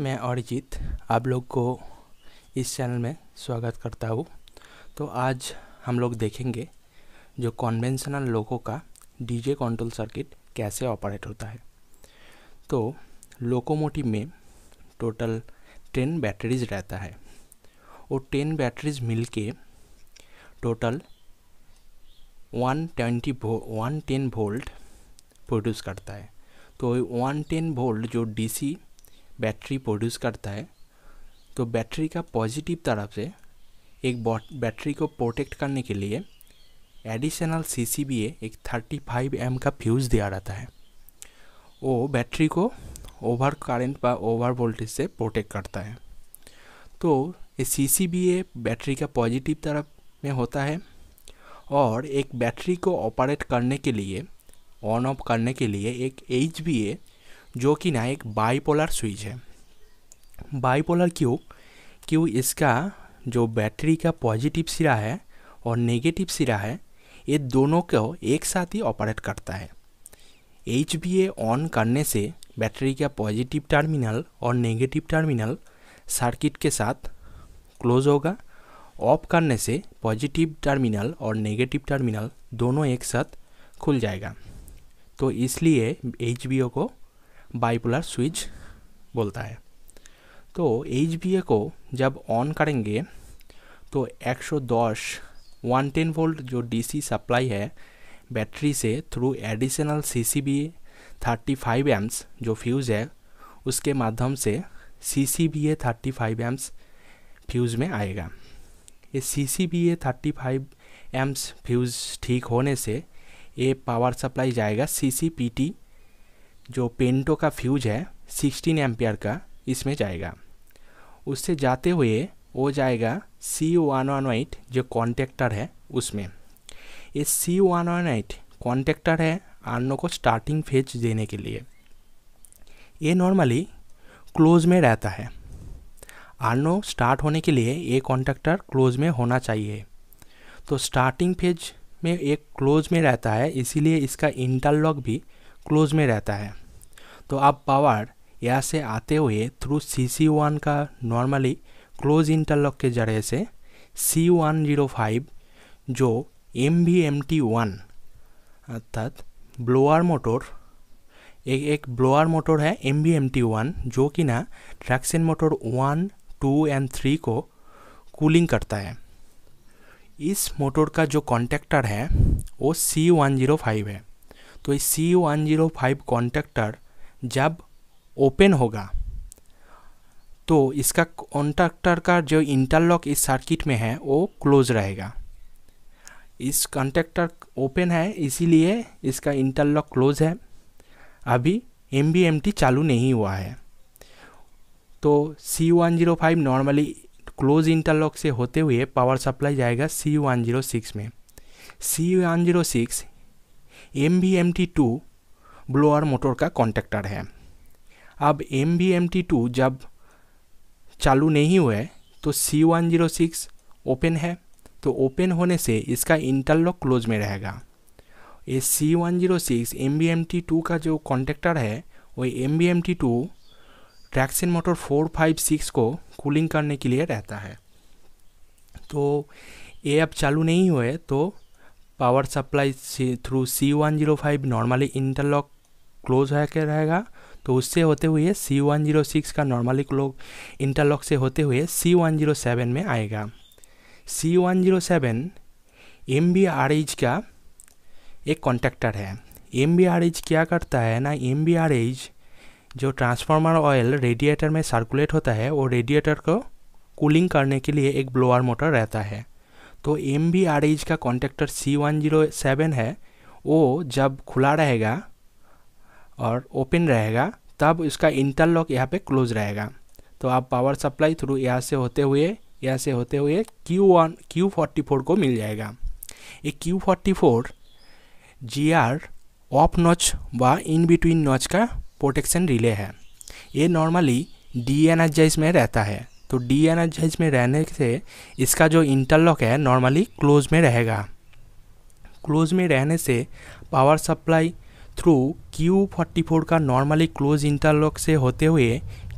मैं अरिजीत आप लोग को इस चैनल में स्वागत करता हूँ तो आज हम लोग देखेंगे जो कॉन्वेंशनल लोको का डीजे कंट्रोल सर्किट कैसे ऑपरेट होता है तो लोकोमोटिव में टोटल टेन बैटरीज रहता है और टेन बैटरीज मिलके total one twenty one ten volt produce करता है तो वन टेन वोल्ट जो डीसी बैटरी प्रोड्यूस करता है तो बैटरी का पॉजिटिव तरफ से एक बैटरी को प्रोटेक्ट करने के लिए एडिशनल सी सी बी एक 35 फाइव एम का फ्यूज़ दिया रहता है वो बैटरी को ओवर करंट व ओवर वोल्टेज से प्रोटेक्ट करता है तो ये सी सी बी बैटरी का पॉजिटिव तरफ में होता है और एक बैटरी को ऑपरेट करने के लिए ऑन ऑफ करने के लिए एक एच बी ए जो कि ना एक बाईपोलर स्विच है बाईपोलर क्यों क्यों इसका जो बैटरी का पॉजिटिव सिरा है और नेगेटिव सिरा है ये दोनों को एक साथ ही ऑपरेट करता है एच ऑन करने से बैटरी का पॉजिटिव टर्मिनल और नेगेटिव टर्मिनल सर्किट के साथ क्लोज होगा ऑफ करने से पॉजिटिव टर्मिनल और नेगेटिव टर्मिनल दोनों एक साथ खुल जाएगा तो इसलिए एच को बाइपोलर स्विच बोलता है तो एच को जब ऑन करेंगे तो 110 110 वोल्ट जो डीसी सप्लाई है बैटरी से थ्रू एडिशनल सीसीबी 35 एम्स जो फ्यूज़ है उसके माध्यम से C C B A thirty five amps fuse में आएगा ये C C B A thirty five amps fuse ठीक होने से ये पावर सप्लाई जाएगा सी सी पी टी जो पेंटो का फ्यूज है सिक्सटीन एम्पियर का इसमें जाएगा उससे जाते हुए वो जाएगा सी वन वन एट जो कॉन्टेक्टर है उसमें ये C one one eight contactor है आनों को स्टार्टिंग फेज देने के लिए ये नॉर्मली क्लोज में रहता है आनो स्टार्ट होने के लिए ये कॉन्टेक्टर क्लोज में होना चाहिए तो स्टार्टिंग फेज में एक क्लोज में रहता है इसीलिए इसका इंटरलॉक भी क्लोज में रहता है तो आप पावर यहाँ से आते हुए थ्रू सी सी वन का नॉर्मली क्लोज इंटरलॉक के जरिए से सी वन जीरो फाइव जो M V M T one अर्थात ब्लोअर मोटर एक एक ब्लोअर मोटर है M V M T one जो कि ना traction motor one two and three को कूलिंग करता है इस मोटर का जो कॉन्टेक्टर है वो सी वन जीरो फाइव है तो ये C one zero five contactor जब ओपन होगा तो इसका कॉन्टैक्टर का जो इंटरलॉक इस सर्किट में है वो क्लोज रहेगा इस कॉन्टैक्टर ओपन है इसीलिए इसका इंटरलॉक क्लोज है अभी एम बी एम टी चालू नहीं हुआ है तो C one zero five normally close interlock से होते हुए पावर सप्लाई जाएगा सी वन जीरो सिक्स में C one zero six M V M T two blower motor का कॉन्टेक्टर है अब M V M T two जब चालू नहीं हुए तो C one zero six open है तो ओपन तो होने से इसका इंटरलॉक क्लोज में रहेगा ये C one zero six M B M T two का जो कॉन्टेक्टर है वो M B M T two traction motor four five six को कूलिंग करने के लिए रहता है तो ये अब चालू नहीं हुए तो power supply through C one zero five normally interlock close है के रहेगा तो उससे होते हुए सी वन जीरो सिक्स का नॉर्मली क्लो इंटरलॉक से होते हुए सी वन जीरो सेवन में आएगा C one zero seven M B R H का एक कॉन्टैक्टर है एम बी आर एच क्या करता है ना एम बी आर एच जो ट्रांसफार्मर ऑयल रेडिएटर में सर्कुलेट होता है वो रेडिएटर को कूलिंग करने के लिए एक ब्लोअर मोटर रहता है तो एम बी आर एज का contactor C one zero seven है वो जब खुला रहेगा और ओपन रहेगा तब उसका इंटरलॉक यहाँ पे क्लोज रहेगा तो आप पावर सप्लाई थ्रू यहाँ से होते हुए यहाँ से होते हुए Q one Q forty four को मिल जाएगा ये Q forty four G R off notch व इन बिटवीन नॉच का प्रोटेक्शन रिले है ये नॉर्मली डी एनर्जाइज में रहता है तो डी एनर्जाइज में रहने से इसका जो इंटरलॉक है नॉर्मली क्लोज में रहेगा क्लोज में रहने से power supply through Q forty four का नॉर्मली क्लोज इंटरलॉक से होते हुए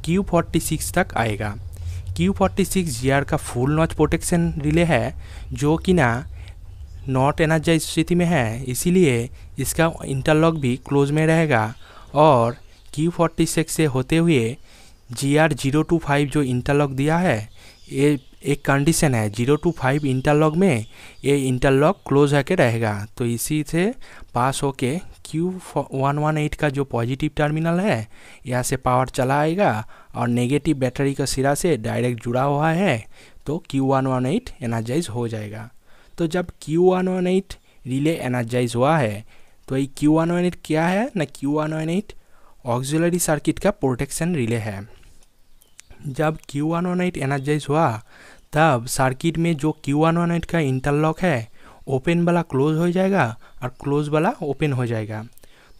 क्यू फोर्टी सिक्स तक आएगा Q forty six G R का फुल नॉच प्रोटेक्शन रिले है जो कि ना नॉट एनर्जाइज स्थिति में है इसीलिए इसका इंटरलॉक भी क्लोज में रहेगा और क्यू फोर्टी सिक्स से होते हुए G R zero two five जो इंटरलॉक दिया है ये एक कंडीशन है जीरो टू फाइव इंटरलॉक में ये इंटरलॉक क्लोज होकर रहेगा तो इसी से पास होके क्यू वन वन एट का जो पॉजिटिव टर्मिनल है यहाँ से पावर चला आएगा और नेगेटिव बैटरी का सिरा से डायरेक्ट जुड़ा हुआ है तो Q one one eight energize हो जाएगा तो जब Q one one eight relay energize हुआ है तो ये क्यू वन वन एट क्या है ना Q one one eight auxiliary circuit का प्रोटेक्शन रिले है जब क्यू क्यूआनोनाइट एनर्जाइज हुआ तब सर्किट में जो क्यू oh का इंटरलॉक है ओपन वाला क्लोज हो जाएगा और क्लोज वाला ओपन हो जाएगा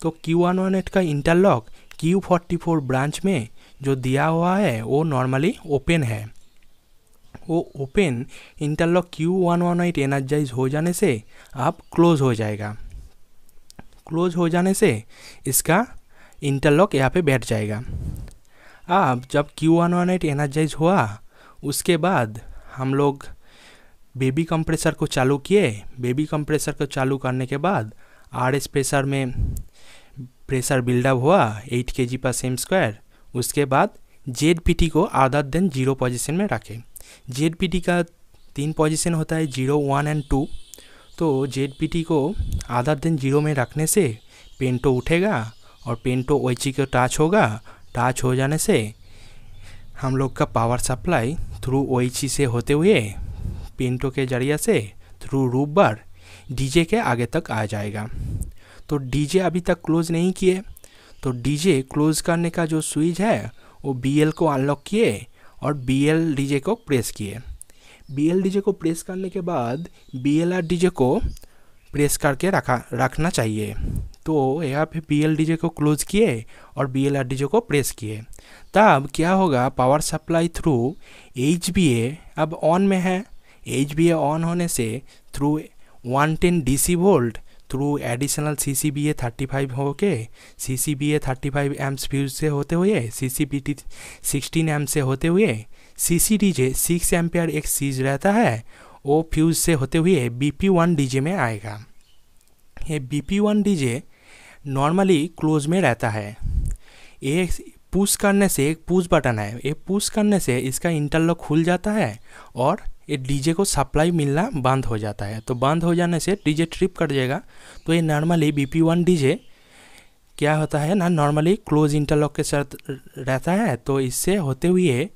तो क्यू oh का interlock Q forty four branch में जो दिया हुआ है वो नॉर्मली ओपन है वो open interlock Q one one eight energize हो जाने से आप क्लोज हो जाएगा क्लोज हो जाने से इसका इंटरलॉक यहाँ पे बैठ जाएगा अब जब क्यू वन वन एट हुआ उसके बाद हम लोग बेबी कंप्रेसर को चालू किए बेबी कंप्रेसर को चालू करने के बाद आर एस प्रेशर में प्रेशर बिल्डअप हुआ एट के जी पर सेम स्क्वायर उसके बाद जेड पी टी को आधा दिन जीरो पोजीशन में रखें जेड पी टी का तीन पोजीशन होता है जीरो वन एंड टू तो जेड पी टी को आधा दिन जीरो में रखने से पेंटो तो उठेगा और पेंटो तो ओइची को टच होगा टाच हो जाने से हम लोग का पावर सप्लाई थ्रू ओ से होते हुए पिंटो के जरिए से थ्रू रूप बार डीजे के आगे तक आ जाएगा तो डीजे अभी तक क्लोज नहीं किए तो डीजे क्लोज करने का जो स्विच है वो बीएल को अनलॉक किए और बीएल डीजे को प्रेस किए बीएल डीजे को प्रेस करने के बाद बीएलआर डीजे को प्रेस करके रखा रखना चाहिए तो यहाँ पे बी एल डी जे को क्लोज किए और B L R D J को प्रेस किए तब क्या होगा power supply through H B A अब ऑन में है एच बी ए ऑन होने से through one ten D C volt through additional C C B A thirty five हो के C C B A thirty five amps fuse से होते हुए C C B T sixteen M से होते हुए C C D J six ampere एक सीज रहता है वो फ्यूज से होते हुए B P one D J में आएगा ये B P one D J normally close में रहता है ये पुश करने से एक पुश बटन है ये पुश करने से इसका इंटरलॉक खुल जाता है और ये डीजे को सप्लाई मिलना बंद हो जाता है तो बंद हो जाने से डीजे ट्रिप कर जाएगा तो ये normally B P one DJ क्या होता है ना नॉर्मली क्लोज इंटरलॉक के साथ रहता है तो इससे होते हुए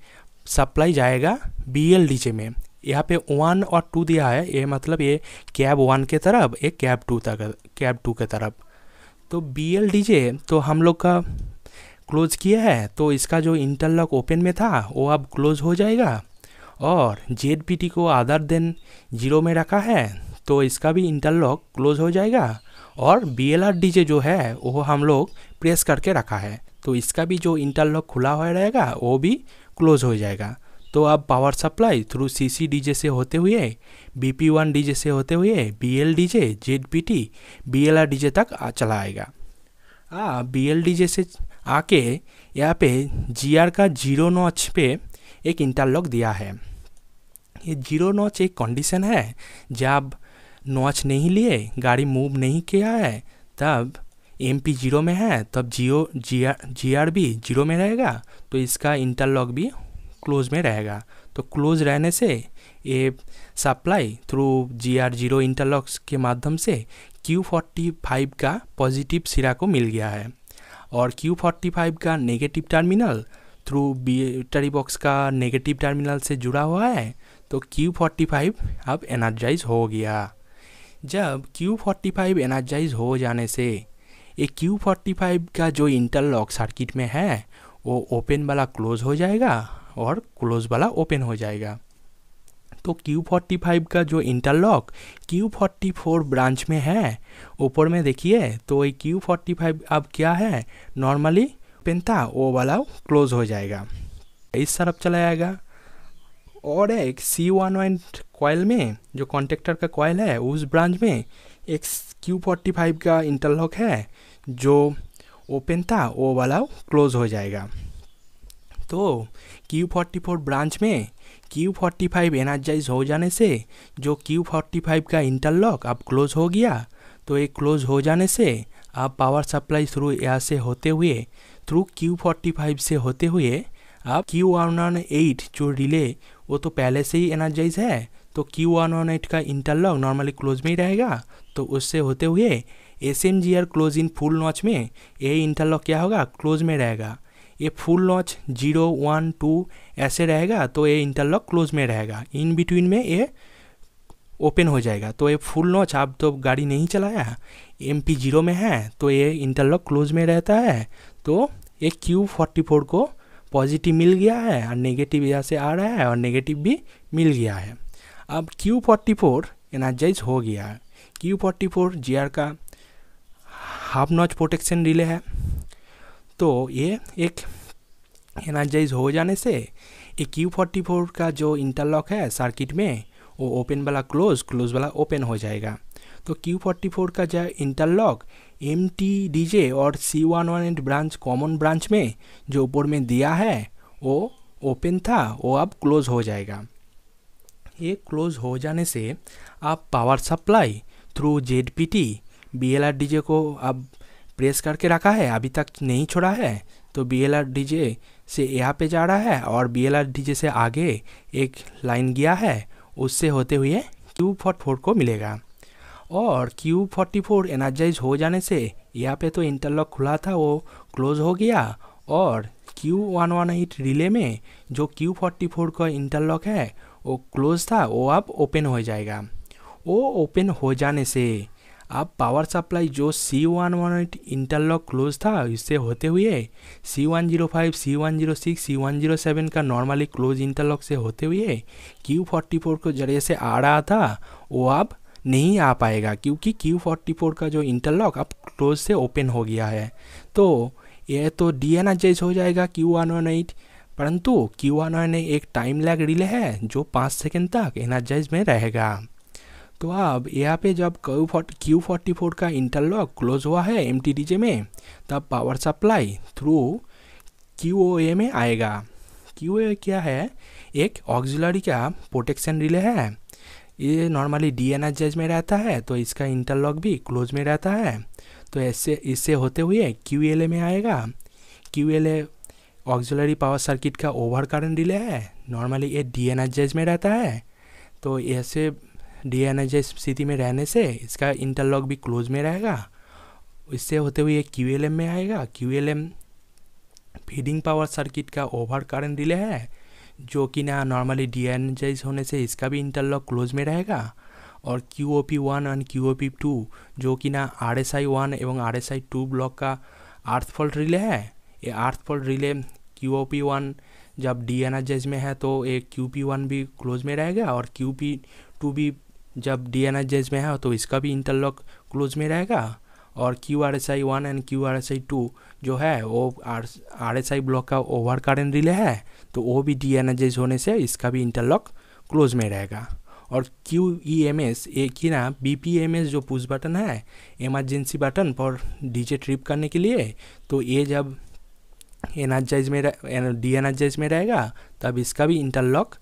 सप्लाई जाएगा बी एल डीजे में यहाँ पे वन और टू दिया है ये मतलब ये कैब वन के तरफ एक कैब टू तक कैब टू के तरफ तो बी एल डी जे तो हम लोग का क्लोज किया है तो इसका जो इंटरलॉक ओपन में था वो अब क्लोज हो जाएगा और जेड पी टी को आधार देन जीरो में रखा है तो इसका भी इंटरलॉक क्लोज हो जाएगा और B L R D J जो है वो हम लोग प्रेस करके रखा है तो इसका भी जो इंटरलॉक खुला हुआ रहेगा वो भी क्लोज हो जाएगा तो आप power supply through C C DJ से होते हुए बी पी वन डीजे से होते हुए B L DJ Z P T B L R DJ तक आ चला आएगा आ बी एल डीजे से आके यहाँ पे जी आर का जीरो नॉच पे एक इंटरलॉक दिया है ये जीरो नॉच एक कंडीशन है जब नॉच नहीं लिए गाड़ी मूव नहीं किया है तब एम पी जीरो में है तब जियो जी आर जी आर भी जीरो में रहेगा तो इसका इंटरलॉक भी क्लोज में रहेगा तो क्लोज रहने से ये supply through G R zero interlocks के माध्यम से क्यू फोर्टी फाइव का पॉजिटिव सिरा को मिल गया है और क्यू फोर्टी फाइव का negative terminal through B box का नेगेटिव टर्मिनल से जुड़ा हुआ है तो क्यू फोर्टी फाइव अब एनर्जाइज हो गया जब क्यू फोर्टी फाइव एनर्जाइज हो जाने से ये क्यू फोर्टी फाइव का जो इंटरलॉक सर्किट में है वो ओपन वाला क्लोज हो जाएगा और क्लोज वाला ओपन हो जाएगा तो Q45 का जो इंटरलॉक Q44 ब्रांच में है ऊपर में देखिए तो ये Q45 अब क्या है नॉर्मली ओपन था वो वाला क्लोज हो जाएगा इस तरफ चला जाएगा और एक सी वन वन में जो कॉन्टेक्टर का कॉयल है उस ब्रांच में एक क्यू फोर्टी फाइव का इंटरलॉक है जो ओपन था वो वाला क्लोज हो जाएगा तो क्यू फोर्टी फोर ब्रांच में क्यू फोर्टी फाइव एनर्जाइज हो जाने से जो क्यू फोर्टी फाइव का इंटरलॉक अब क्लोज हो गया तो ये क्लोज हो जाने से आप पावर सप्लाई थ्रू यहाँ से होते हुए थ्रू क्यू फोर्टी फाइव से होते हुए आप क्यू वन वन एट जो रिले वो तो पहले से ही एनर्जाइज है तो क्यू वन वन एट का इंटरलॉक नॉर्मली क्लोज में ही रहेगा तो उससे होते हुए S M G R close in full notch में ये इंटरलॉक क्या होगा क्लोज में रहेगा ये full notch zero one two ऐसे रहेगा तो ये इंटरलॉक क्लोज में रहेगा इन बिटवीन में ये ओपन हो जाएगा तो ये फुल नॉच आप तो गाड़ी नहीं चलाया एम पी जीरो में है तो ये इंटरलॉक क्लोज में रहता है तो ये क्यू फोर्टी फोर को पॉजिटिव मिल गया है और नेगेटिव यहाँ से आ रहा है और नेगेटिव भी मिल गया है अब क्यू फोर्टी फोर एनर्जाइज हो गया है Q forty four G R का हाफ नॉच प्रोटेक्शन रिले है तो ये एक एनर्जाइज हो जाने से ये क्यू फोर्टी फोर का जो इंटरलॉक है सर्किट में वो ओपन वाला क्लोज क्लोज वाला ओपन हो जाएगा तो क्यू फोर्टी फोर का जो interlock M T D J और C one one eight branch common branch में जो ऊपर में दिया है वो ओपन था वो अब क्लोज हो जाएगा ये क्लोज हो जाने से आप power supply through Z P T B L R D J को आप प्रेस करके रखा है अभी तक नहीं छोड़ा है तो बी एल आर जे से यहाँ पे जा रहा है और बी एल आर जे से आगे एक लाइन गया है उससे होते हुए क्यू फोर्टी फोर को मिलेगा और क्यू फोर्टी फोर एनर्जाइज हो जाने से यहाँ पे तो इंटरलॉक खुला था वो क्लोज हो गया और Q one one eight relay में जो क्यू फोर्टी फोर का इंटरलॉक है वो क्लोज था वो अब ओपन हो जाएगा वो ओपन हो जाने से अब पावर सप्लाई जो C one one eight interlock close था इससे होते हुए C one zero five C one zero six C one zero seven का नॉर्मली क्लोज इंटरलॉक से होते हुए क्यू फोर्टी फोर के जरिए से आ रहा था वो अब नहीं आ पाएगा क्योंकि क्यू फोर्टी फोर का जो इंटरलॉक अब क्लोज से ओपन हो गया है तो यह तो डी एन हो जाएगा क्यू वन वन एट परंतु क्यू वन वन एक टाइम लैग रिले है जो पाँच सेकेंड तक एनर्जाइज में रहेगा तो अब यहाँ पे जब Q fort Q forty four का इंटरलॉक क्लोज हुआ है एम टी में तब power supply through Q O A में आएगा क्यू ए क्या है एक ऑक्जिलरी का प्रोटेक्शन रिले है ये नॉर्मली डी एन एच में रहता है तो इसका इंटरलॉक भी क्लोज में रहता है तो ऐसे इससे होते हुए क्यू एल ए में आएगा Q L A auxiliary power circuit का ओवर करंट रिले है नॉर्मली ये डी एन एच में रहता है तो ऐसे डी डीएनएजाइज स्थिति में रहने से इसका इंटरलॉक भी क्लोज में रहेगा इससे होते हुए क्यू एल में आएगा Q L feeding power circuit का ओवर करंट डिले है जो कि ना नॉर्मली डी एज होने से इसका भी इंटरलॉक क्लोज में रहेगा और Q O P one and Q O P two जो कि ना आर एस आई वन एवं R S I two block का अर्थ फॉल्ट रिले है ये earth fault relay Q O P one जब डी एन में है तो ये क्यू पी वन भी क्लोज में रहेगा और क्यू पी टू भी जब डी एन एच में है तो इसका भी इंटरलॉक क्लोज में रहेगा और Q R S I one and Q R S I two जो है वो R R S I block का ओवर करंट रिले है तो वो भी डी एन एच होने से इसका भी इंटरलॉक क्लोज में रहेगा और क्यू ई एम एस एक ही ना बी पी एम एस जो पुश बटन है इमरजेंसी बटन पर डीजे ट्रिप करने के लिए तो ये जब एनर्जाइज में डी एनर्जाइज में रहेगा तब इसका भी इंटरलॉक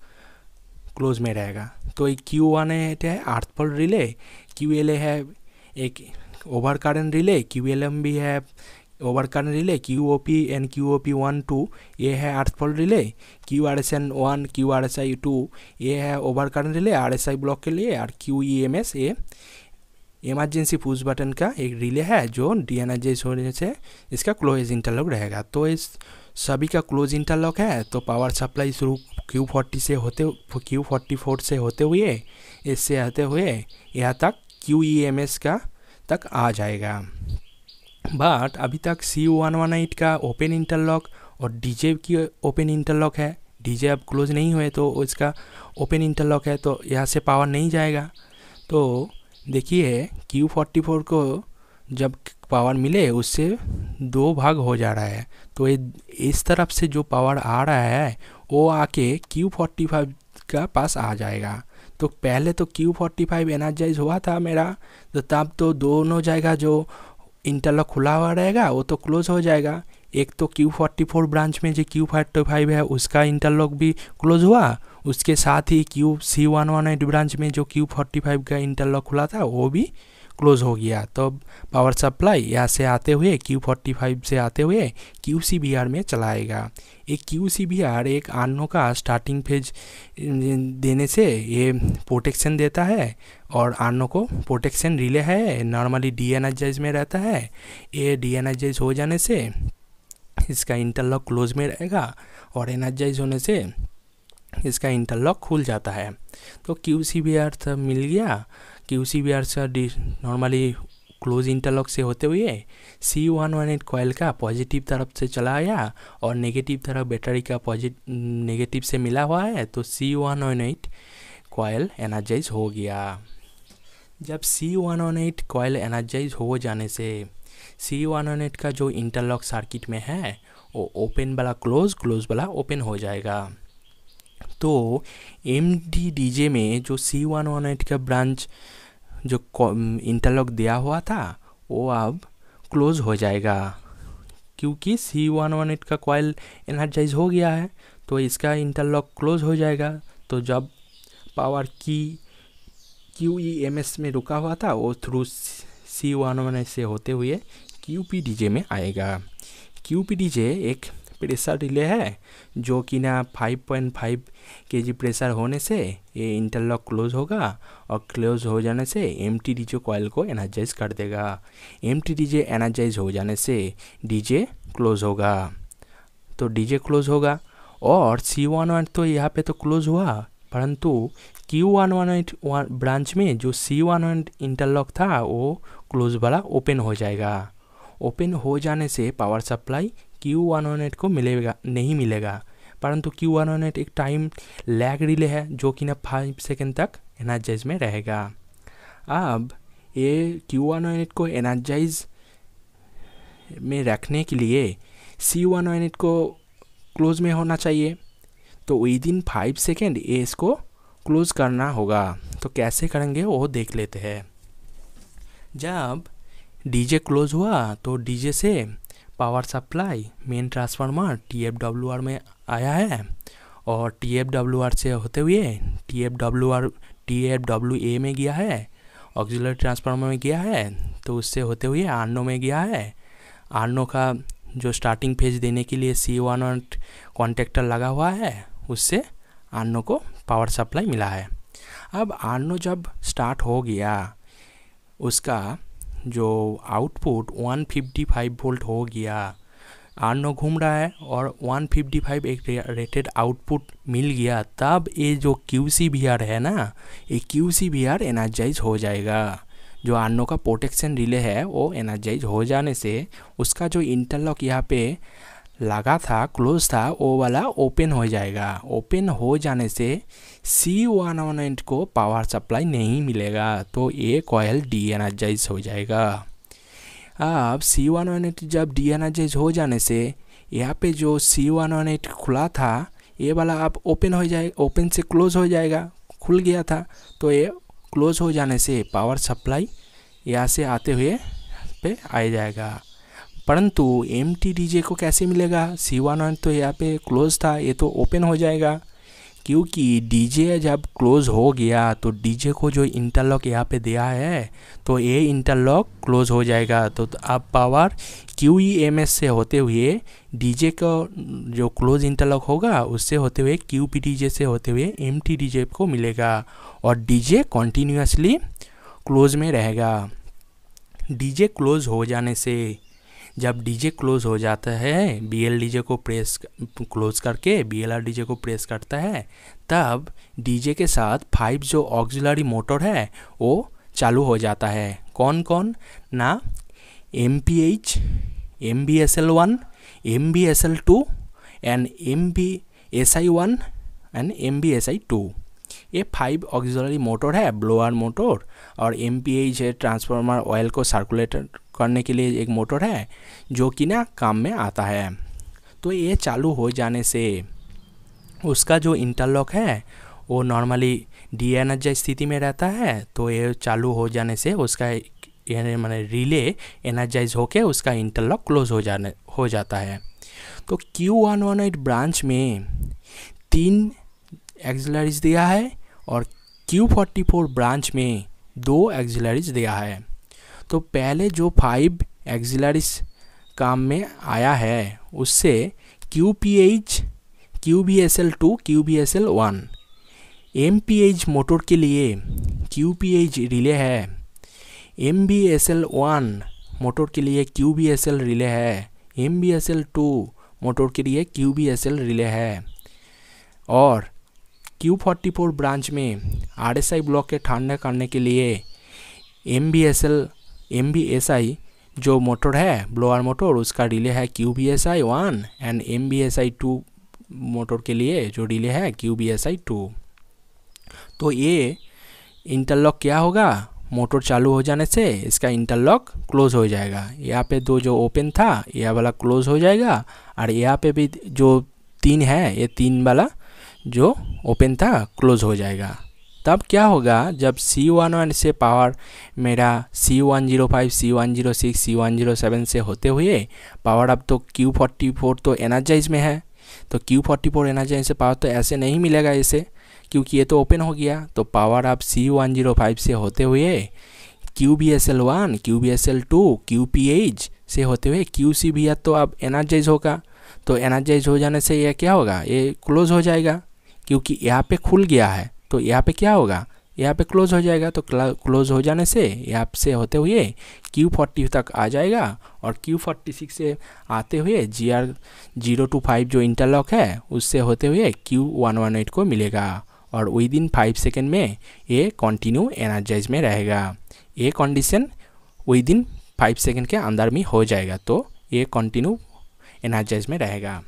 क्लोज में रहेगा तो ये क्यू वन है earth fault relay Q L A है एक over current relay Q L M भी है over current relay Q O P and Q O P one two ये है earth fault relay Q R S N one Q R S I two ये है over current relay R S I block के लिए और Q E M S A emergency push button का एक relay है जो डी एन जे होने से इसका क्लोज इंटरलॉक रहेगा तो इस सभी का क्लोज इंटरलॉक है तो पावर सप्लाई शुरू क्यू फोर्टी से होते क्यू फोर्टी फोर से होते हुए इससे आते हुए यहाँ तक क्यू ई एम एस का तक आ जाएगा बट अभी तक सी वन वन एट का ओपन इंटरलॉक और डीजे की ओपन इंटरलॉक है डीजे अब क्लोज नहीं हुए तो इसका ओपन इंटरलॉक है तो यहाँ से पावर नहीं जाएगा तो देखिए क्यू फोर्टी फोर को जब पावर मिले उससे दो भाग हो जा रहा है तो इस तरफ से जो पावर आ रहा है वो आके क्यू फोर्टी फाइव का पास आ जाएगा तो पहले तो क्यू फोर्टी फाइव एनर्जाइज हुआ था मेरा तो तब तो दोनों जगह जो इंटरलॉक खुला हुआ रहेगा वो तो क्लोज हो जाएगा एक तो क्यू फोर्टी फोर ब्रांच में जो क्यू फोर्टी फाइव है उसका इंटरलॉक भी क्लोज हुआ उसके साथ ही Q C one one eight branch में जो क्यू फोर्टी फाइव का इंटरलॉक खुला था वो भी क्लोज़ हो गया तो पावर सप्लाई यहाँ से आते हुए क्यू फोर्टी फाइव से आते हुए क्यू सी बी आर में चलाएगा ये क्यू सी बी आर एक आनो का स्टार्टिंग फेज देने से ये प्रोटेक्शन देता है और आनो को प्रोटेक्शन रिले है नॉर्मली डी एनर्जाइज में रहता है ये डी एनर्जाइज हो जाने से इसका इंटरलॉक क्लोज में रहेगा और एनर्जाइज होने से इसका इंटरलॉक खुल जाता है तो क्यू सी बी आर मिल गया Q C B R normally close interlock से होते हुए C one one eight coil का पॉजिटिव तरफ से चला आया और नेगेटिव तरफ बैटरी का पॉजिट नेगेटिव से मिला हुआ है तो C one one eight coil energise हो गया जब C one one eight coil energise हो जाने से सी वन वन एट का जो इंटरलॉक सर्किट में है वो ओपन वाला क्लोज क्लोज वाला ओपन हो जाएगा तो एम डी डी जे में जो सी वन वन एट का ब्रांच जो इंटरलॉक दिया हुआ था वो अब क्लोज हो जाएगा क्योंकि सी वन वन एट का कॉयल एनर्जाइज हो गया है तो इसका इंटरलॉक क्लोज हो जाएगा तो जब पावर की क्यू ई एम एस में रुका हुआ था वो थ्रू सी वन वन से होते हुए क्यू पी डी जे में आएगा क्यू पी डी जे एक प्रेशर रिले है जो कि ना फाइव पॉइंट फाइव के जी प्रेशर होने से ये इंटरलॉक क्लोज होगा और क्लोज हो जाने से M T D J coil को एनर्जाइज कर देगा M T D J energise हो जाने से डी जे क्लोज होगा तो डी जे क्लोज होगा और सी वन वन तो यहाँ पे तो क्लोज हुआ परंतु Q one one eight one branch में जो सी वन वन इंटरलॉक था वो क्लोज वाला ओपन हो जाएगा ओपन हो जाने से power supply Q one one eight को मिलेगा नहीं मिलेगा परंतु क्यू वन हंड्रेड एक टाइम लैग रिले है जो कि ना फाइव सेकेंड तक एनर्जाइज में रहेगा अब ये क्यू वन हंड्रेड को एनर्जाइज में रखने के लिए सी वन हंड्रेड को क्लोज में होना चाहिए तो विद इन फाइव सेकेंड ये इसको क्लोज करना होगा तो कैसे करेंगे वो देख लेते हैं जब डीजे क्लोज हुआ तो डीजे से power supply main transformer T F R में आया है और टी एफ आर से होते हुए T F W R T F W A में गया है ऑक्जिलरी ट्रांसफार्मर में गया है तो उससे होते हुए आरनो में गया है आरनो का जो स्टार्टिंग फेज देने के लिए सी वन और कॉन्टेक्टर लगा हुआ है उससे आरनो को पावर सप्लाई मिला है अब आरनो जब स्टार्ट हो गया उसका जो आउटपुट 155 वोल्ट हो गया आनो घूम रहा है और 155 एक रेटेड आउटपुट मिल गया तब ये जो क्यू सी बी आर है ना ये Q C B R energise हो जाएगा जो आर्नो का प्रोटेक्शन रिले है वो एनर्जाइज हो जाने से उसका जो इंटरलॉक यहाँ पे लगा था क्लोज था वो वाला ओपन हो जाएगा ओपन हो जाने से सी वन एट को पावर सप्लाई नहीं मिलेगा तो ये कॉयल डी एनर्जाइज हो जाएगा अब सी वन एट जब डी एनर्जाइज हो जाने से यहाँ पे जो सी वन एट खुला था ये वाला अब ओपन हो जाए ओपन से क्लोज हो जाएगा खुल गया था तो ये क्लोज हो जाने से पावर सप्लाई यहाँ से आते हुए पे आ जाएगा परंतु एम टी डी जे को कैसे मिलेगा सी वन वन तो यहाँ पे क्लोज था ये तो ओपन हो जाएगा क्योंकि डी जे जब क्लोज हो गया तो डी जे को जो इंटरलॉक यहाँ पे दिया है तो ये इंटरलॉक क्लोज हो जाएगा तो, तो power Q E M S से होते हुए डी जे का जो क्लोज इंटरलॉक होगा उससे होते हुए क्यू पी डी जे से होते हुए एम टी डी जे को मिलेगा और डी जे कॉन्टीन्यूसली क्लोज में रहेगा डीजे क्लोज हो जाने से जब डीजे क्लोज हो जाता है बी एल जे को प्रेस क्लोज करके बी एल आर जे को प्रेस करता है तब डीजे के साथ फाइव जो ऑक्सिलरी मोटर है वो चालू हो जाता है कौन कौन ना M P H M B S L one M B S L two and M B S I one and M B S I two ये फाइव ऑक्सिलरी मोटर है ब्लोअर मोटर और M P H transformer oil को circulator करने के लिए एक motor है जो कि ना काम में आता है तो ये चालू हो जाने से उसका जो इंटरलॉक है वो नॉर्मली डी स्थिति में रहता है तो ये चालू हो जाने से उसका मैंने रिले एनर्जाइज होके उसका इंटरलॉक क्लोज हो जाने हो जाता है तो Q one one eight branch में तीन एक्जिलरीज दिया है और क्यू फोर्टी फोर ब्रांच में दो एक्जिलरीज दिया है तो पहले जो फाइव एक्जिलरीज काम में आया है उससे Q P H Q B S L two Q B S L one M P H motor के लिए क्यू पी एच रिले है M B S L one motor के लिए Q B S L relay है M B S L two motor के लिए Q B S L relay है और क्यू फोर्टी फोर ब्रांच में आर एस आई ब्लॉक के ठंडा करने के लिए M B S L M जो मोटर है ब्लोअर मोटर उसका रिले है Q B S I one and M B S I two motor के लिए जो रिले है Q B S I two तो ये इंटरलॉक क्या होगा मोटर चालू हो जाने से इसका इंटरलॉक क्लोज हो जाएगा यहाँ पे दो जो ओपन था यह वाला क्लोज हो जाएगा और यहाँ पे भी जो तीन है ये तीन वाला जो ओपन था क्लोज हो जाएगा तब क्या होगा जब सी वन वन से पावर मेरा C one zero five C one zero six C one zero seven से होते हुए पावर अब तो क्यू फोर्टी फोर तो एनर्जाइज में है तो क्यू फोर्टी फोर एनर्जाइज से पावर तो ऐसे नहीं मिलेगा इसे क्योंकि ये तो ओपन हो गया तो पावर अब सी वन जीरो फाइव से होते हुए Q B S L one Q B S L two Q P H से होते हुए क्यू सी भी तो अब एनर्जाइज होगा तो एनर्जाइज हो जाने से यह क्या होगा ये क्लोज हो जाएगा क्योंकि यहाँ पे खुल गया है तो यहाँ पे क्या होगा यहाँ पे क्लोज हो जाएगा तो क्लोज हो जाने से यहाँ से होते हुए क्यू फोर्टी तक आ जाएगा और क्यू फोर्टी सिक्स से आते हुए G R zero two five जो इंटरलॉक है उससे होते हुए क्यू वन वन को मिलेगा और विद इन फाइव सेकेंड में ये कंटिन्यू एनर्जाइज में रहेगा ये condition within five second के अंदर में हो जाएगा तो ये कंटिन्यू एनर्जाइज में रहेगा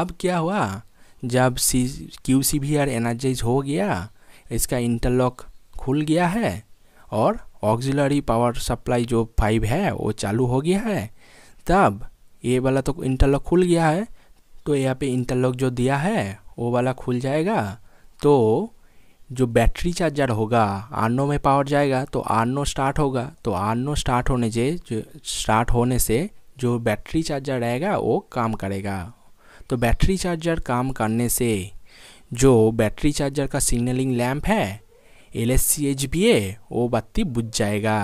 अब क्या हुआ जब C Q C V R energise हो गया इसका इंटरलॉक खुल गया है और ऑक्सिलरी पावर सप्लाई जो फाइव है वो चालू हो गया है तब ये वाला तो इंटरलॉक खुल गया है तो यहाँ पे इंटरलॉक जो दिया है वो वाला खुल जाएगा तो जो बैटरी चार्जर होगा आनो में पावर जाएगा तो आनो स्टार्ट होगा तो आनो स्टार्ट होने से स्टार्ट होने से जो बैटरी चार्जर रहेगा वो काम करेगा तो बैटरी चार्जर काम करने से जो बैटरी चार्जर का सिग्नलिंग लैम्प है L S C H B A वो बत्ती बुझ जाएगा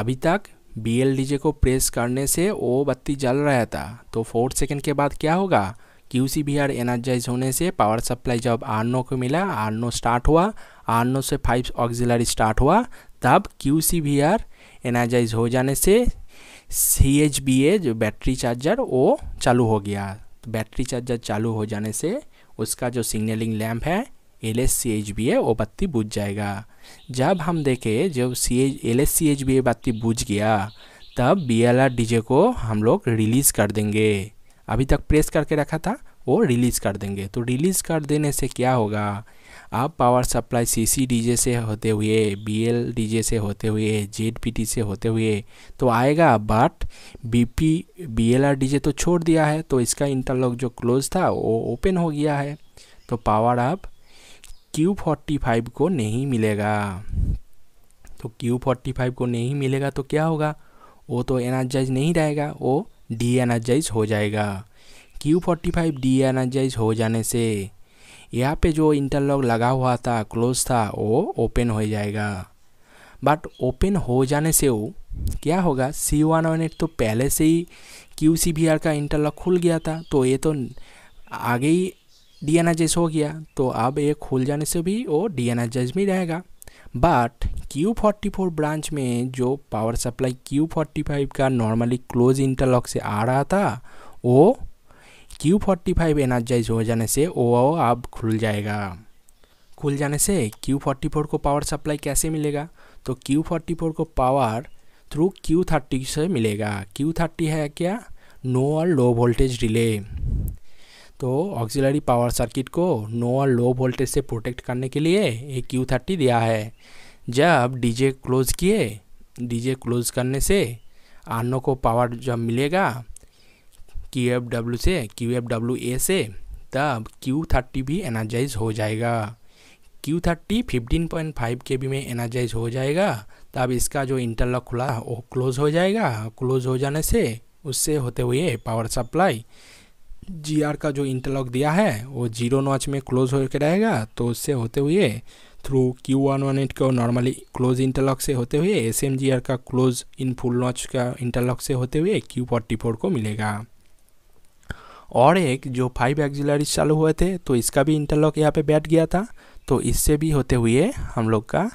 अभी तक बी एल डी जे को प्रेस करने से वो बत्ती जल रहा था तो फोर सेकेंड के बाद क्या होगा Q C B R energise होने से पावर सप्लाई जब आर नो को मिला आर नो स्टार्ट हुआ आर नो से फाइव ऑक्जिलरी स्टार्ट हुआ तब Q C B R energise हो जाने से सी एच बी ए जो बैटरी चार्जर वो चालू हो गया बैटरी चार्जर चालू हो जाने से उसका जो सिग्नलिंग लैम्प है L S C H B A वो बत्ती बुझ जाएगा जब हम देखें जब C H L S C H B A बत्ती बुझ गया तब B L R D J को हम लोग रिलीज़ कर देंगे अभी तक प्रेस करके रखा था वो रिलीज़ कर देंगे तो रिलीज़ कर देने से क्या होगा आप पावर सप्लाई सी जे से होते हुए डी जे से होते हुए जेडपीटी से होते हुए तो आएगा बट बीपी डी जे तो छोड़ दिया है तो इसका इंटरलॉक जो क्लोज था वो ओपन हो गया है तो पावर आप क्यू फोर्टी फाइव को नहीं मिलेगा तो क्यू फोर्टी फाइव को नहीं मिलेगा तो क्या होगा वो तो एनर्जाइज नहीं रहेगा वो डी एनर्जाइज हो जाएगा Q forty five de-energise हो जाने से यहाँ पे जो इंटरलॉक लगा हुआ था क्लोज था वो ओपन हो जाएगा बट ओपन हो जाने से वो क्या होगा सी वन वन एट तो पहले से ही क्यू सी बी आर का इंटरलॉक खुल गया था तो ये तो आगे ही डी एन हो गया तो अब ये खुल जाने से भी वो डी एन एच में रहेगा but Q forty four branch में जो power supply Q forty five का नॉर्मली क्लोज इंटरलॉक से आ रहा था वो क्यू फोर्टी फाइव एनर्जाइज हो जाने से ओ अब खुल जाएगा खुल जाने से क्यू फोर्टी फोर को पावर सप्लाई कैसे मिलेगा तो क्यू फोर्टी फोर को पावर थ्रू क्यू थर्टी से मिलेगा क्यू थर्टी है क्या नो और लो वोल्टेज रिले तो ऑक्सिलरी पावर सर्किट को नो और लो वोल्टेज से प्रोटेक्ट करने के लिए ये क्यू थर्टी दिया है जब डीजे क्लोज किए डीजे क्लोज करने से आनो को पावर जब मिलेगा क्यू एफ डब्ल्यू से क्यू एफ डब्ल्यू ए से तब क्यू थर्टी भी एनर्जाइज हो जाएगा Q thirty fifteen point five के बी में एनर्जाइज हो जाएगा तब इसका जो इंटरलॉक खुला वो क्लोज हो जाएगा क्लोज हो जाने से उससे होते हुए पावर सप्लाई जी आर का जो इंटरलॉक दिया है वो जीरो नॉच में क्लोज होकर रहेगा तो उससे होते हुए through Q one one eight को नॉर्मली क्लोज इंटरलॉक से होते हुए एस एम जी आर का क्लोज इन फुल नॉच का इंटरलॉक से होते हुए क्यू फोर्टी फोर को मिलेगा और एक जो फाइव एक्जिलरीज चालू हुए थे तो इसका भी इंटरलॉक यहाँ पे बैठ गया था तो इससे भी होते हुए हम लोग का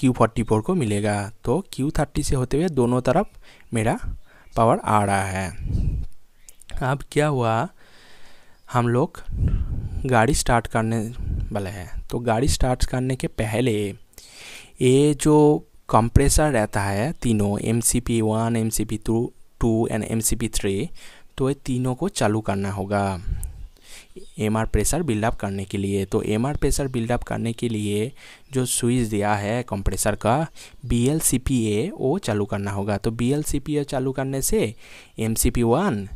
क्यू फोर्टी फोर को मिलेगा तो क्यू थर्टी से होते हुए दोनों तरफ मेरा पावर आ रहा है अब क्या हुआ हम लोग गाड़ी स्टार्ट करने वाले हैं तो गाड़ी स्टार्ट करने के पहले ये जो कंप्रेसर रहता है तीनों M C P one M C P two two and M C P three तो ये तीनों को चालू करना होगा एम आर प्रेशर बिल्डअप करने के लिए तो एम आर प्रेशर बिल्डअप करने के लिए जो स्विच दिया है कंप्रेसर का B L C P A वो चालू करना होगा तो B L C P A चालू करने से M C P one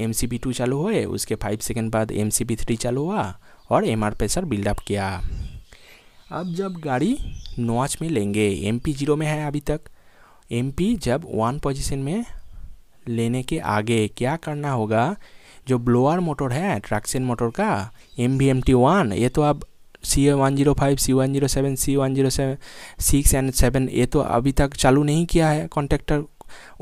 M C P two चालू हुए उसके फाइव सेकेंड बाद एम सी पी थ्री चालू हुआ और एम आर प्रेशर बिल्डअप किया अब जब गाड़ी नॉच में लेंगे एम पी जीरो में है अभी तक एम पी जब वन पोजीशन में लेने के आगे क्या करना होगा जो ब्लोअर मोटर है ट्रैक्शन मोटर का M V M T one ये तो अब C one zero five C one zero seven C one zero seven six and seven ये तो अभी तक चालू नहीं किया है कॉन्ट्रैक्टर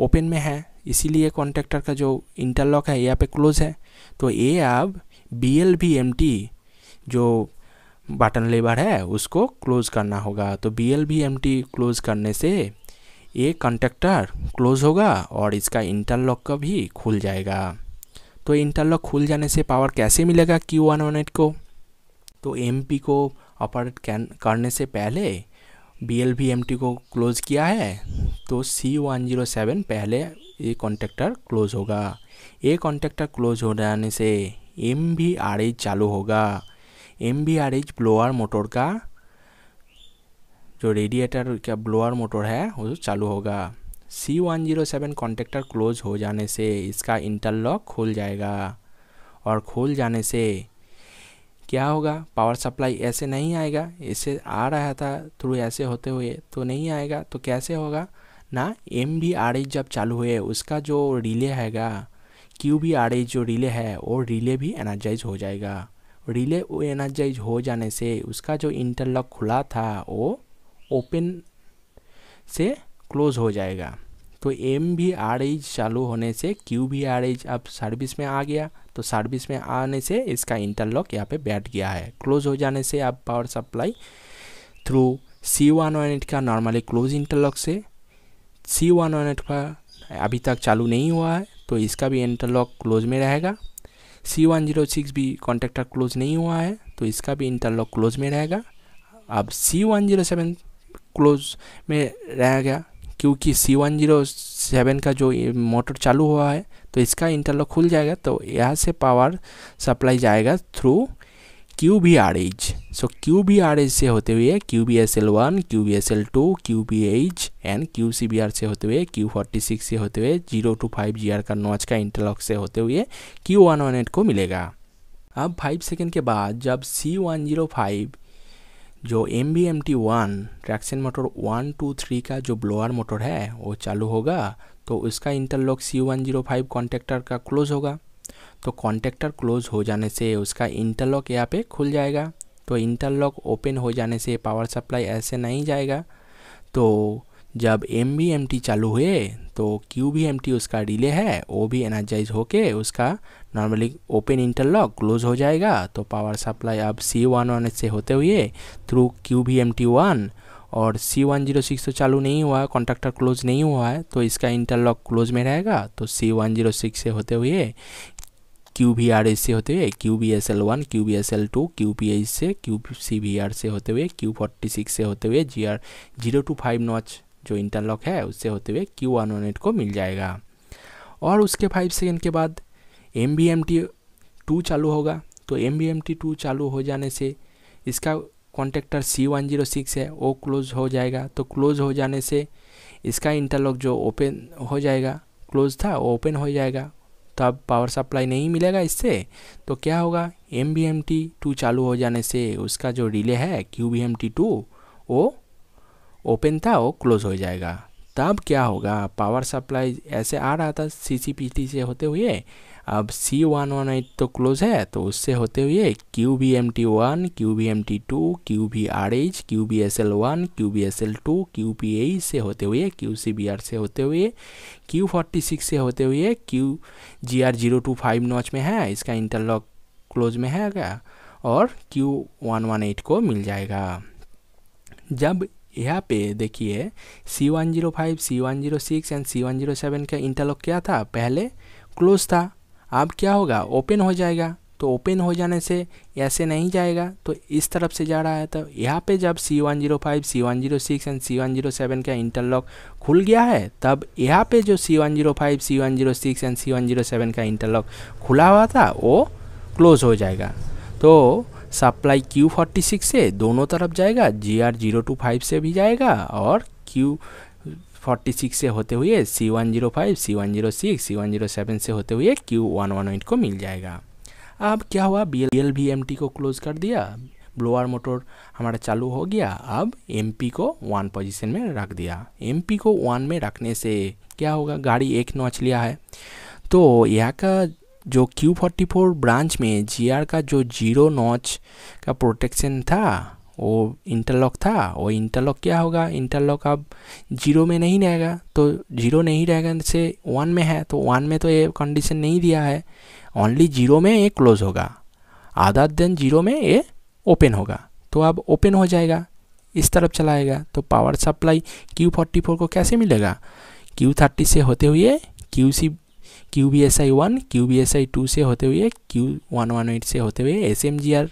ओपन में है इसीलिए कॉन्ट्रैक्टर का जो इंटरलॉक है यहाँ पे क्लोज है तो ये अब B L V M T जो बटन लेबर है उसको क्लोज़ करना होगा तो B L V M T close करने से ये कंटेक्टर क्लोज होगा और इसका इंटरलॉक का भी खुल जाएगा तो इंटरलॉक खुल जाने से पावर कैसे मिलेगा क्यू वन वन को तो एम पी को ऑपरेट करने से पहले B L V M T को क्लोज़ किया है तो सी वन जीरो सेवन पहले ये कॉन्टेक्टर क्लोज होगा ये कॉन्टेक्टर क्लोज हो जाने से एम वी आर एच चालू होगा M V R H blower motor का जो रेडिएटर क्या ब्लोअर मोटर है वो चालू होगा C one zero seven contactor close हो जाने से इसका इंटरलॉक खुल जाएगा और खुल जाने से क्या होगा पावर सप्लाई ऐसे नहीं आएगा ऐसे आ रहा था थ्रू ऐसे होते हुए तो नहीं आएगा तो कैसे होगा ना एम बी आर एच जब चालू हुए उसका जो रिले हैगा क्यू बी आर एच जो रिले है वो रिले भी एनर्जाइज हो जाएगा रिले वो एनर्जाइज हो जाने से उसका जो इंटरलॉक खुला था वो ओपन से क्लोज हो जाएगा तो एम भी आर एज चालू होने से क्यू भी आर एज अब सर्विस में आ गया तो सर्विस में आने से इसका इंटरलॉक यहाँ पे बैठ गया है क्लोज हो जाने से अब power supply through C one one eight का नॉर्मली क्लोज इंटरलॉक से सी वन वन एट का अभी तक चालू नहीं हुआ है तो इसका भी इंटरलॉक क्लोज में रहेगा सी वन जीरो सिक्स भी कॉन्टेक्टर क्लोज नहीं हुआ है तो इसका भी इंटरलॉक क्लोज में रहेगा अब C one zero seven close में रह गया क्योंकि सी वन जीरो सेवन का जो मोटर चालू हुआ है तो इसका इंटरलॉक खुल जाएगा तो यहाँ से पावर सप्लाई जाएगा through Q B R H so Q B R H से होते हुए Q B S L one Q B S L two Q B H and Q C B R से होते हुए क्यू फोर्टी सिक्स से होते हुए zero two five G R का नॉच का इंटरलॉक से होते हुए क्यू वन वन एट को मिलेगा अब फाइव सेकेंड के बाद जब सी वन जीरो फाइव जो M B M T one traction motor one two three का जो ब्लोअर मोटर है वो चालू होगा तो उसका interlock C one zero five contactor का क्लोज होगा तो कॉन्टेक्टर क्लोज हो जाने से उसका इंटरलॉक यहाँ पे खुल जाएगा तो इंटरलॉक ओपन हो जाने से पावर सप्लाई ऐसे नहीं जाएगा तो जब एम बी एम टी चालू हुए तो क्यू बी एम टी उसका डिले है वो भी एनर्जाइज होके उसका नॉर्मली ओपन इंटरलॉक क्लोज हो जाएगा तो पावर सप्लाई अब सी वन वन से होते हुए through Q B M T one और सी वन जीरो सिक्स तो चालू नहीं हुआ कॉन्ट्रैक्टर क्लोज नहीं हुआ है तो इसका इंटरलॉक क्लोज में रहेगा तो सी वन जीरो सिक्स से होते हुए क्यू वी आर एस से होते हुए Q B S L one Q B S L two Q P H से क्यू सी वी आर से होते हुए क्यू फोर्टी सिक्स से होते हुए G R zero two five notch जो इंटरलॉक है उससे होते हुए क्यू वन वन एट को मिल जाएगा और उसके फाइव सेकेंड के बाद M B M T two चालू होगा तो M B M T two चालू हो जाने से इसका contactor C one zero six है वो क्लोज हो जाएगा तो क्लोज हो जाने से इसका इंटरलॉक जो ओपन हो जाएगा क्लोज था वो ओपन हो जाएगा तो अब पावर सप्लाई नहीं मिलेगा इससे तो क्या होगा M B M T two चालू हो जाने से उसका जो रिले है Q B M T two वो ओपन था वो क्लोज़ हो जाएगा तब क्या होगा पावर सप्लाई ऐसे आ रहा था सी से होते हुए अब सी वन वन एट तो क्लोज है तो उससे होते हुए Q B M T one Q B M T two Q B R H Q B S L one Q B S L two Q P A से होते हुए Q C B R से होते हुए Q forty six से होते हुए Q G R zero two five notch में है इसका इंटरलॉक क्लोज में है क्या और क्यू वन वन एट को मिल जाएगा जब यहाँ पे देखिए C one zero five C one zero six and C one zero seven का इंटरलॉक क्या था पहले क्लोज था अब क्या होगा ओपन हो जाएगा तो ओपन हो जाने से ऐसे नहीं जाएगा तो इस तरफ से जा रहा है तो यहाँ पे जब C one zero five C one zero six and C one zero seven का इंटरलॉक खुल गया है तब यहाँ पे जो C one zero five C one zero six and C one zero seven का इंटरलॉक खुला हुआ था वो क्लोज़ हो जाएगा तो सप्लाई क्यू फोर्टी सिक्स से दोनों तरफ जाएगा G R zero two five से भी जाएगा और क्यू फोर्टी सिक्स से होते हुए C one zero five C one zero six C one zero seven से होते हुए क्यू वन वन को मिल जाएगा अब क्या हुआ B L B M T को क्लोज कर दिया ब्लोअर मोटर हमारा चालू हो गया अब एम पी को वन पोजीशन में रख दिया एम पी को वन में रखने से क्या होगा गाड़ी एक नॉच लिया है तो यहाँ का जो क्यू फोर्टी फोर ब्रांच में GR का जो जीरो नॉच का प्रोटेक्शन था वो इंटरलॉक था वो इंटरलॉक क्या होगा इंटरलॉक अब जीरो में नहीं रहेगा तो जीरो नहीं रहेगा से वन में है तो वन में तो ये कंडीशन नहीं दिया है ओनली जीरो में ये क्लोज होगा आधा देन जीरो में ये ओपन होगा तो अब ओपन हो जाएगा इस तरफ चलाएगा तो power supply Q forty four को कैसे मिलेगा क्यू थर्टी से होते हुए Q C Q B S I one Q B S I two से होते हुए क्यू वन वन एट से होते हुए S M G R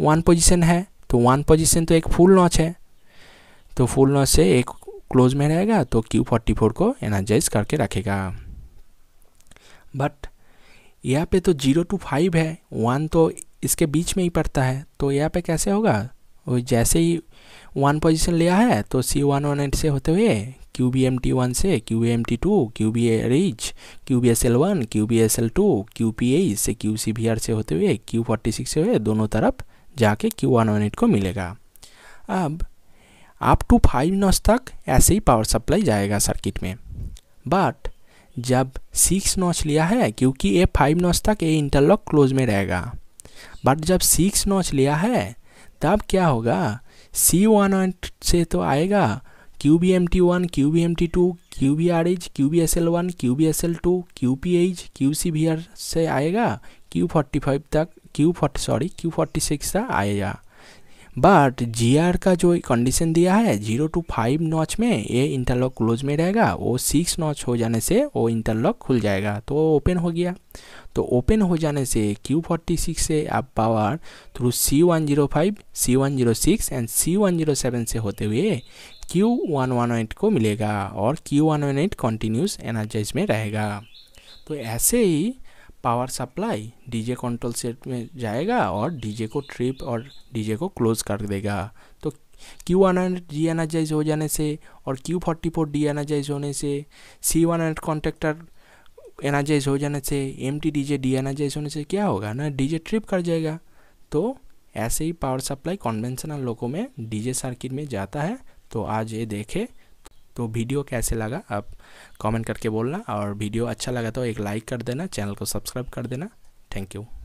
one position है तो वन पोजिशन तो एक फुल नॉच है तो फुल नॉच से एक क्लोज में रहेगा तो क्यू फोर्टी फोर को एनर्जाइज करके रखेगा बट यहाँ पे तो जीरो टू फाइव है वन तो इसके बीच में ही पड़ता है तो यहाँ पे कैसे होगा वो जैसे ही वन पोजिशन लिया है तो सी वन वन एट से होते हुए QBMT1 से QBMT2, QBRH, QBSL1, QBSL2, QPA से QCBR से होते हुए Q46 से हुए दोनों तरफ जाके Q118 को मिलेगा अब अप टू फाइव नॉस तक ऐसे ही पावर सप्लाई जाएगा सर्किट में बट जब सिक्स नॉच लिया है क्योंकि ये फाइव नॉच तक ये इंटरलॉक क्लोज में रहेगा बट जब सिक्स नॉच लिया है तब क्या होगा सी वन से तो आएगा Q B M T one Q B M T two Q B R H Q B S L one Q B S L two Q P H Q C V R से आएगा Q forty five तक Q forty sorry Q forty six तक आएगा but ji R का जो condition दिया है zero two five notch में ये इंटरलॉक क्लोज में रहेगा वो सिक्स नॉच हो जाने से वो इंटरलॉक खुल जाएगा तो ओपन हो गया तो ओपन हो जाने से क्यू फोर्टी सिक्स से आप power through C one zero five C one zero six and C one zero seven से होते हुए Q118 को मिलेगा और Q118 कंटिन्यूस एनर्जाइज में रहेगा तो ऐसे ही power supply DJ control set में जाएगा और डीजे को ट्रिप और डीजे को क्लोज कर देगा तो क्यू वन डी एनर्जाइज हो जाने से और Q forty four de-energise होने से C one hundred contactor energise हो जाने से M T D J de-energise होने से क्या होगा ना डीजे ट्रिप कर जाएगा तो ऐसे ही पावर सप्लाई कॉन्वेंशनल लोगों में डीजे सर्किट में जाता है तो आज ये देखे तो वीडियो कैसे लगा आप कमेंट करके बोलना और वीडियो अच्छा लगा तो एक लाइक कर देना चैनल को सब्सक्राइब कर देना थैंक यू